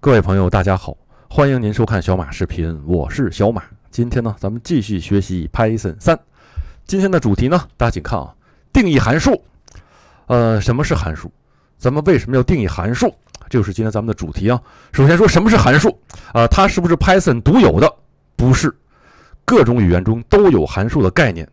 各位朋友，大家好，欢迎您收看小马视频，我是小马。今天呢，咱们继续学习 Python 三。今天的主题呢，大家请看啊，定义函数。呃，什么是函数？咱们为什么要定义函数？这就是今天咱们的主题啊。首先说什么是函数啊？它是不是 Python 独有的？不是，各种语言中都有函数的概念。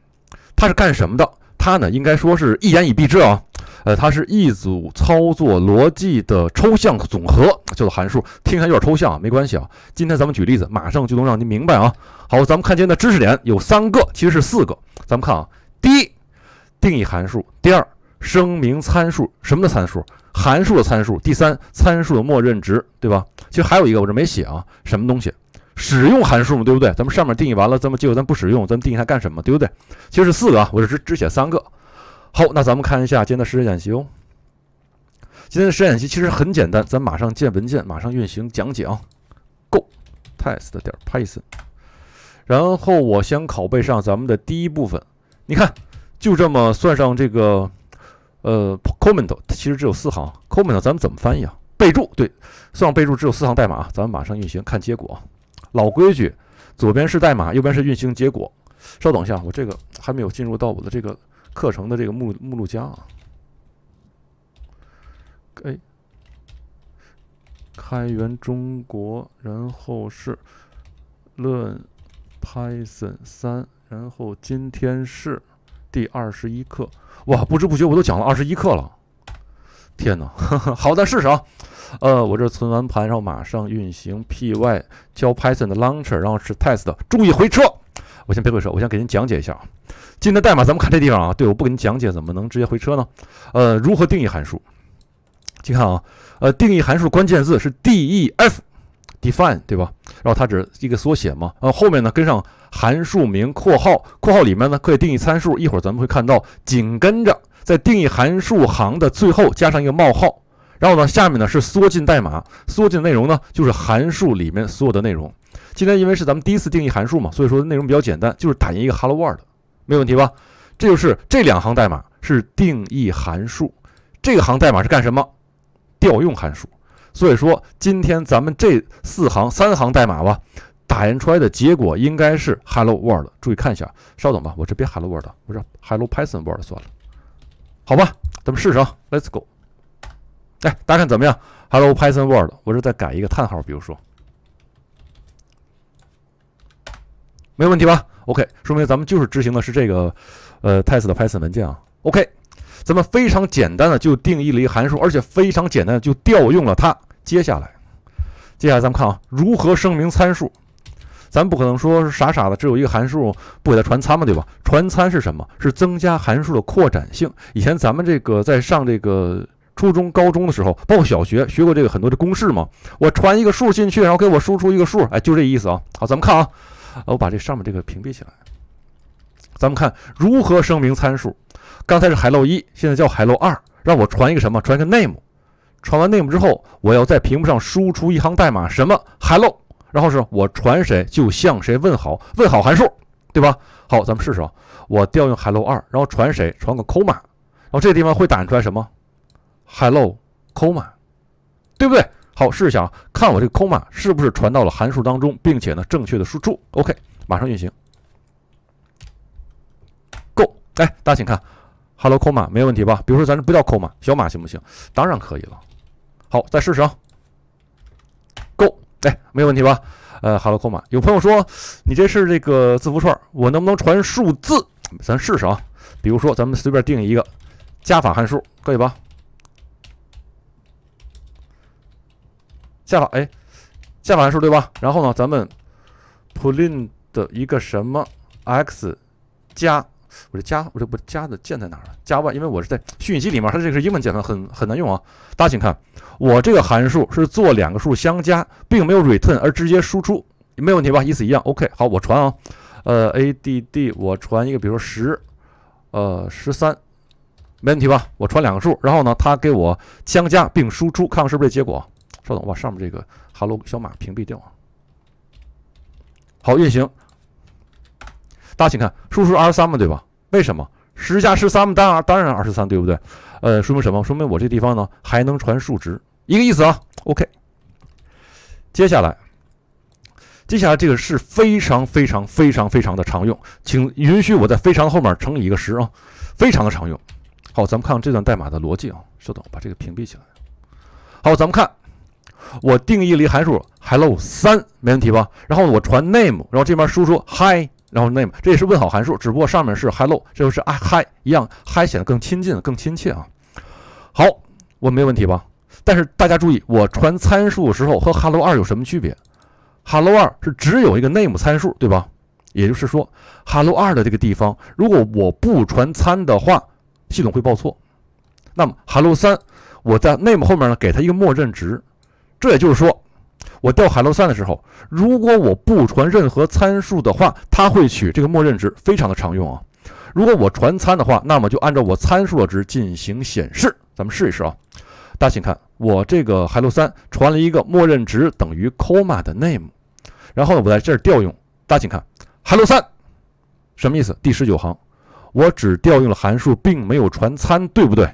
它是干什么的？它呢，应该说是一言以蔽之啊，呃，它是一组操作逻辑的抽象总和，叫做函数。听起来有点抽象啊，没关系啊，今天咱们举例子，马上就能让您明白啊。好，咱们看今天的知识点有三个，其实是四个。咱们看啊，第一，定义函数；第二，声明参数，什么的参数？函数的参数。第三，参数的默认值，对吧？其实还有一个我这没写啊，什么东西？使用函数嘛，对不对？咱们上面定义完了，咱们结果咱不使用，咱们定义它干什么？对不对？其实四个啊，我只是只写三个。好，那咱们看一下今天的实战演习哦。今天的实战演习其实很简单，咱马上建文件，马上运行讲解啊。Go test 点 python，然后我先拷贝上咱们的第一部分，你看，就这么算上这个呃 comment，其实只有四行 comment，咱们怎么翻译啊？备注，对，算上备注只有四行代码，咱们马上运行看结果。老规矩，左边是代码，右边是运行结果。稍等一下，我这个还没有进入到我的这个课程的这个目目录夹啊。哎，开源中国，然后是 Learn Python 三，然后今天是第二十一课。哇，不知不觉我都讲了二十一课了。天哪，好的，试试啊。呃，我这存完盘，然后马上运行 py，教 Python 的 launcher，然后是 test，注意回车。我先别回车，我先给您讲解一下啊。今天的代码咱们看这地方啊。对，我不给您讲解，怎么能直接回车呢？呃，如何定义函数？请看啊，呃，定义函数关键字是 def，define 对吧？然后它只是一个缩写嘛。呃，后面呢跟上函数名，括号，括号里面呢可以定义参数。一会儿咱们会看到，紧跟着。在定义函数行的最后加上一个冒号，然后呢，下面呢是缩进代码，缩进内容呢就是函数里面所有的内容。今天因为是咱们第一次定义函数嘛，所以说内容比较简单，就是打印一个 Hello World，没问题吧？这就是这两行代码是定义函数，这个行代码是干什么？调用函数。所以说今天咱们这四行三行代码吧，打印出来的结果应该是 Hello World。注意看一下，稍等吧，我这别 Hello World，我这 Hello Python World 算了。好吧，咱们试试啊 l e t s go。哎，大家看怎么样？Hello Python world，我是在改一个叹号，比如说，没有问题吧？OK，说明咱们就是执行的是这个呃 test 的 Python 文件啊。OK，咱们非常简单的就定义了一个函数，而且非常简单的就调用了它。接下来，接下来咱们看啊，如何声明参数。咱不可能说是傻傻的只有一个函数不给它传参嘛，对吧？传参是什么？是增加函数的扩展性。以前咱们这个在上这个初中、高中的时候，包括小学学过这个很多的公式嘛。我传一个数进去，然后给我输出一个数，哎，就这意思啊。好，咱们看啊，我把这上面这个屏蔽起来。咱们看如何声明参数。刚才是 hello 一，现在叫 hello 二，让我传一个什么？传一个 name。传完 name 之后，我要在屏幕上输出一行代码，什么 hello。然后是我传谁就向谁问好，问好函数，对吧？好，咱们试试啊，我调用 hello 二，然后传谁？传个 coma，然后这地方会打印出来什么？hello coma，对不对？好，试一下啊，看我这个 coma 是不是传到了函数当中，并且呢正确的输出。OK，马上运行。Go，哎，大家请看，hello coma 没问题吧？比如说咱这不叫 coma，小马行不行？当然可以了。好，再试试啊。哎，没有问题吧？呃好了，空 l 有朋友说你这是这个字符串，我能不能传数字？咱试试啊。比如说，咱们随便定一个加法函数，可以吧？加法，哎，加法函数对吧？然后呢，咱们 p r i n t n 的一个什么 x 加。我这加我这不加的键在哪儿啊？加吧，因为我是在虚拟机里面，它这个是英文键盘，很很难用啊。大家请看，我这个函数是做两个数相加，并没有 return，而直接输出，没有问题吧？意思一样。OK，好，我传啊，呃，add，我传一个，比如说十，呃，十三，没问题吧？我传两个数，然后呢，它给我相加并输出，看看是不是这结果。稍等，我把上面这个 Hello 小马屏蔽掉。好，运行。大家请看，输出二十三嘛，对吧？为什么十加十三嘛？当然，当然二十三，对不对？呃，说明什么？说明我这地方呢还能传数值，一个意思啊。OK，接下来，接下来这个是非常非常非常非常的常用，请允许我在“非常”后面乘以一个十啊，非常的常用。好，咱们看看这段代码的逻辑啊。稍等，我把这个屏蔽起来。好，咱们看，我定义了一函数 hello 三，没问题吧？然后我传 name，然后这边输出 hi 然后 name 这也是问好函数，只不过上面是 hello，这就是啊嗨一样，嗨显得更亲近、更亲切啊。好，我没问题吧？但是大家注意，我传参数时候和 hello 二有什么区别？hello 二是只有一个 name 参数，对吧？也就是说，hello 二的这个地方，如果我不传参的话，系统会报错。那么 hello 三，我在 name 后面呢，给它一个默认值，这也就是说。我调 hello 三的时候，如果我不传任何参数的话，它会取这个默认值，非常的常用啊。如果我传参的话，那么就按照我参数的值进行显示。咱们试一试啊。大家请看，我这个 hello 三传了一个默认值等于 coma 的 name，然后呢，我在这儿调用。大家请看 hello 三什么意思？第十九行，我只调用了函数，并没有传参，对不对？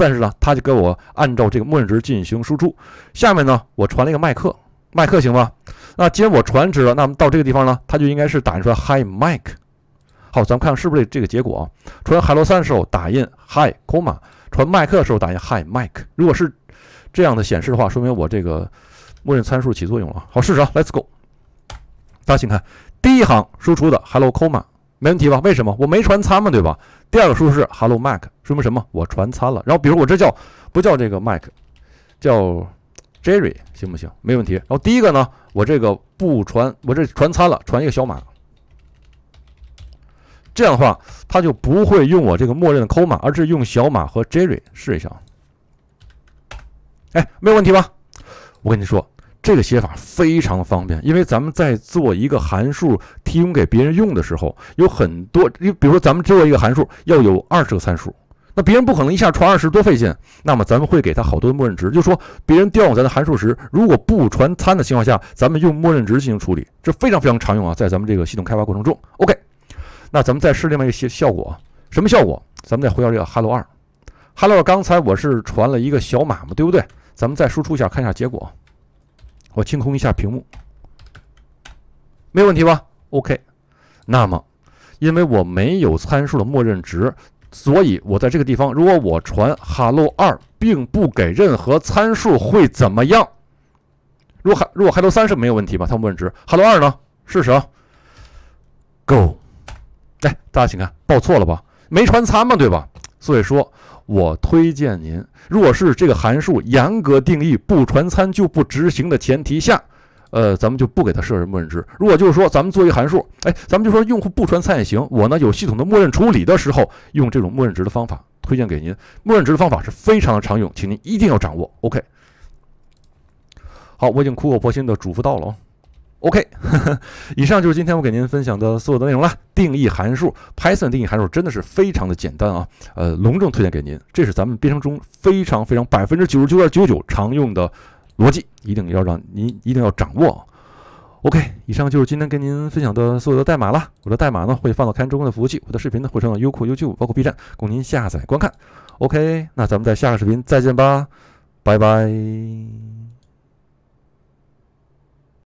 但是呢，它就给我按照这个默认值进行输出。下面呢，我传了一个麦克，麦克行吗？那既然我传值了，那么到这个地方呢，它就应该是打印出来 “Hi Mike”。好，咱们看是不是这这个结果啊？传 “Hello” 三的时候打印 “Hi Comma”，传麦克的时候打印 “Hi Mike”。如果是这样的显示的话，说明我这个默认参数起作用了。好，试试啊，Let's go。大家请看第一行输出的 “Hello Comma”。没问题吧？为什么我没传参嘛，对吧？第二个输入是 hello mac，说明什么？我传参了。然后比如我这叫不叫这个 mac，叫 jerry，行不行？没问题。然后第一个呢，我这个不传，我这传参了，传一个小马。这样的话，他就不会用我这个默认的扣码，而是用小马和 jerry 试一下。哎，没有问题吧？我跟你说。这个写法非常的方便，因为咱们在做一个函数提供给别人用的时候，有很多，你比如说咱们做一个函数要有二十个参数，那别人不可能一下传二十，多费劲。那么咱们会给他好多默认值，就说别人调用咱的函数时，如果不传参的情况下，咱们用默认值进行处理，这非常非常常用啊，在咱们这个系统开发过程中。OK，那咱们再试另外一个效效果，什么效果？咱们再回到这个 Hello 二，Hello 二刚才我是传了一个小马嘛，对不对？咱们再输出一下，看一下结果。我清空一下屏幕，没有问题吧？OK。那么，因为我没有参数的默认值，所以我在这个地方，如果我传 “hello 二”并不给任何参数，会怎么样？如果还如果 “hello 三”是没有问题吧？它默认值 “hello 二”呢？试试。Go。来，大家请看，报错了吧？没传参嘛，对吧？所以说。我推荐您，若是这个函数严格定义不传参就不执行的前提下，呃，咱们就不给它设什么默认值。如果就是说咱们做一个函数，哎，咱们就说用户不传参也行，我呢有系统的默认处理的时候，用这种默认值的方法推荐给您。默认值的方法是非常的常用，请您一定要掌握。OK，好，我已经苦口婆心的嘱咐到了。OK，以上就是今天我给您分享的所有的内容了。定义函数，Python 定义函数真的是非常的简单啊，呃，隆重推荐给您。这是咱们编程中非常非常百分之九十九点九九常用的逻辑，一定要让您一定要掌握。OK，以上就是今天跟您分享的所有的代码了。我的代码呢会放到开源中国的服务器，我的视频呢会上到优酷、u b 五，包括 B 站供您下载观看。OK，那咱们在下个视频再见吧，拜拜。